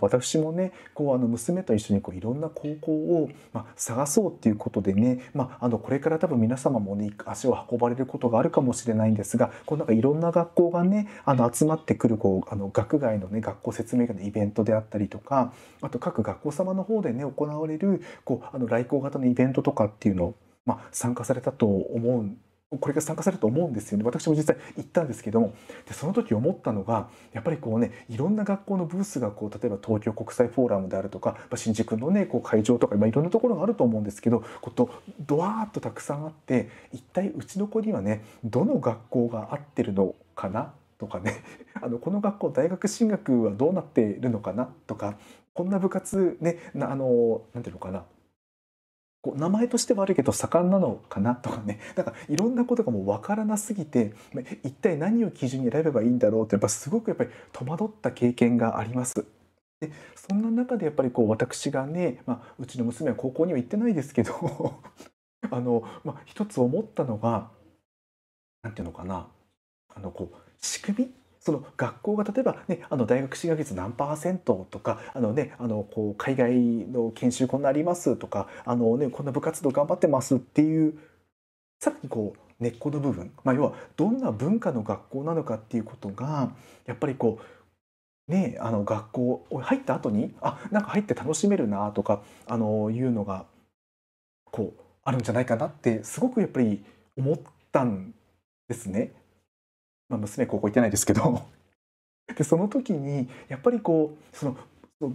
私もねこうあの娘と一緒にこういろんな高校を、まあ、探そうっていうことでね、まあ、あのこれから多分皆様もね足を運ばれることがあるかもしれないんですがこうなんかいろんな学校がねあの集まってくるこうあの学外の、ね、学校説明会のイベントであったりとかあと各学校様の方でね行われるこうあの来校型のイベントとかっていうのを、まあ、参加されたと思うんですこれが参加されると思うんですよね私も実際行ったんですけどもでその時思ったのがやっぱりこうねいろんな学校のブースがこう例えば東京国際フォーラムであるとか新宿のねこう会場とか、まあ、いろんなところがあると思うんですけどことドワーッとたくさんあって一体うちの子にはねどの学校が合ってるのかなとかね あのこの学校大学進学はどうなっているのかなとかこんな部活ねあのなんていうのかなこう名前として悪いけど盛んなのかなとかね なんかいろんなことがもう分からなすぎて一体何を基準に選べばいいんだろうってやっぱすごくやっぱり戸惑った経験があります。でそんな中でやっぱりこう私がね、まあ、うちの娘は高校には行ってないですけど あの、まあ、一つ思ったのが何て言うのかなあのこう仕組みその学校が例えば、ね、あの大学進学率何パーセントとかあの、ね、あのこう海外の研修こんなありますとかあの、ね、こんな部活動頑張ってますっていうさらにこう根っこの部分、まあ、要はどんな文化の学校なのかっていうことがやっぱりこうね、あの学校入った後にあなんか入って楽しめるなとかあのいうのがこうあるんじゃないかなってすごくやっぱり思ったんですね。まあ、娘高校行ってないですけど でその時にやっぱりこうその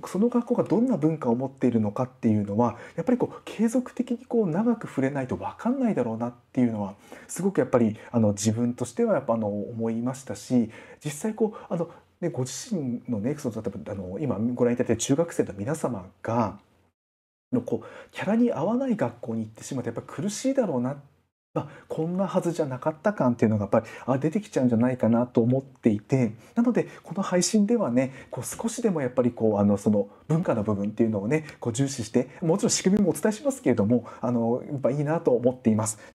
その学校がどんな文化を持っているのかっていうのはやっぱりこう継続的にこう長く触れないと分かんないだろうなっていうのはすごくやっぱりあの自分としてはやっぱあの思いましたし実際こうあの、ね、ご自身のねその例えばあの今ご覧いただいた中学生の皆様がのこうキャラに合わない学校に行ってしまうとやっぱ苦しいだろうなってあこんなはずじゃなかった感っていうのがやっぱりあ出てきちゃうんじゃないかなと思っていてなのでこの配信ではねこう少しでもやっぱりこうあのその文化の部分っていうのをねこう重視してもちろん仕組みもお伝えしますけれどもあのやっぱいいなと思っています。